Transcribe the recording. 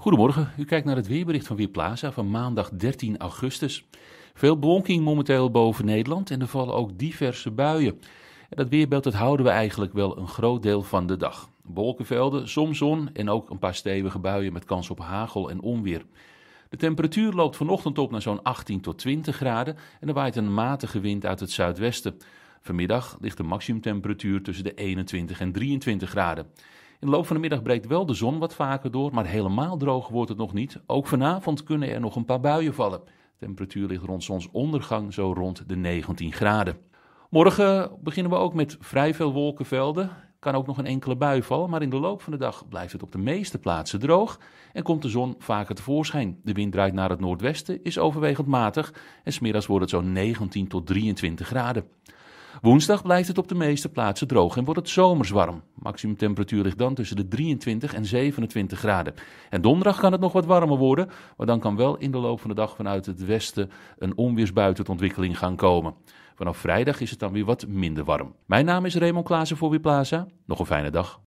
Goedemorgen, u kijkt naar het weerbericht van Weerplaza van maandag 13 augustus. Veel bewolking momenteel boven Nederland en er vallen ook diverse buien. En dat weerbeeld dat houden we eigenlijk wel een groot deel van de dag. Wolkenvelden, soms zon en ook een paar stevige buien met kans op hagel en onweer. De temperatuur loopt vanochtend op naar zo'n 18 tot 20 graden en er waait een matige wind uit het zuidwesten. Vanmiddag ligt de maximumtemperatuur tussen de 21 en 23 graden. In de loop van de middag breekt wel de zon wat vaker door, maar helemaal droog wordt het nog niet. Ook vanavond kunnen er nog een paar buien vallen. De temperatuur ligt rond zonsondergang zo rond de 19 graden. Morgen beginnen we ook met vrij veel wolkenvelden. Kan ook nog een enkele bui vallen, maar in de loop van de dag blijft het op de meeste plaatsen droog en komt de zon vaker tevoorschijn. De wind draait naar het noordwesten, is overwegend matig en smiddags wordt het zo'n 19 tot 23 graden. Woensdag blijft het op de meeste plaatsen droog en wordt het zomers warm temperatuur ligt dan tussen de 23 en 27 graden. En donderdag kan het nog wat warmer worden, maar dan kan wel in de loop van de dag vanuit het westen een onweersbui tot ontwikkeling gaan komen. Vanaf vrijdag is het dan weer wat minder warm. Mijn naam is Raymond Klaassen voor Weerplaza. Nog een fijne dag.